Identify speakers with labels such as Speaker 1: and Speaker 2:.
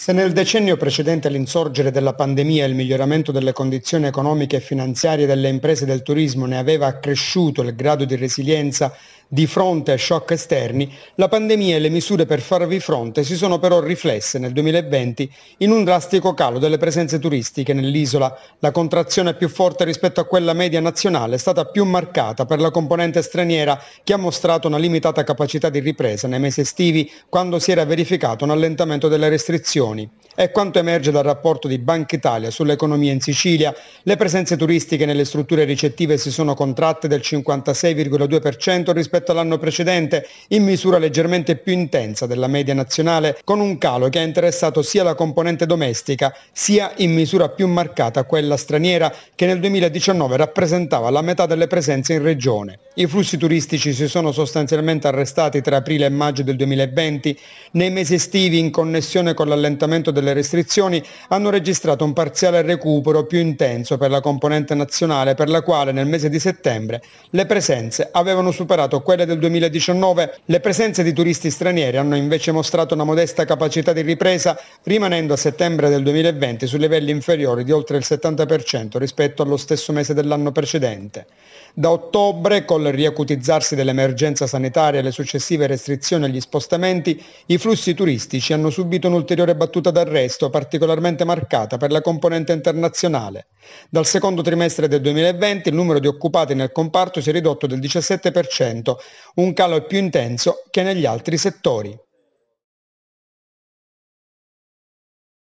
Speaker 1: Se nel decennio precedente all'insorgere della pandemia e il miglioramento delle condizioni economiche e finanziarie delle imprese del turismo ne aveva accresciuto il grado di resilienza di fronte a shock esterni, la pandemia e le misure per farvi fronte si sono però riflesse nel 2020 in un drastico calo delle presenze turistiche nell'isola. La contrazione più forte rispetto a quella media nazionale è stata più marcata per la componente straniera che ha mostrato una limitata capacità di ripresa nei mesi estivi quando si era verificato un allentamento delle restrizioni soluzioni È quanto emerge dal rapporto di Banca Italia sull'economia in Sicilia. Le presenze turistiche nelle strutture ricettive si sono contratte del 56,2% rispetto all'anno precedente, in misura leggermente più intensa della media nazionale, con un calo che ha interessato sia la componente domestica, sia in misura più marcata quella straniera, che nel 2019 rappresentava la metà delle presenze in regione. I flussi turistici si sono sostanzialmente arrestati tra aprile e maggio del 2020. Nei mesi estivi, in connessione con l'allentamento delle delle restrizioni hanno registrato un parziale recupero più intenso per la componente nazionale per la quale nel mese di settembre le presenze avevano superato quelle del 2019, le presenze di turisti stranieri hanno invece mostrato una modesta capacità di ripresa rimanendo a settembre del 2020 su livelli inferiori di oltre il 70% rispetto allo stesso mese dell'anno precedente. Da ottobre, col riacutizzarsi dell'emergenza sanitaria e le successive restrizioni agli spostamenti, i flussi turistici hanno subito un'ulteriore battuta d'arresto resto particolarmente marcata per la componente internazionale. Dal secondo trimestre del 2020 il numero di occupati nel comparto si è ridotto del 17%, un calo più intenso che negli altri settori.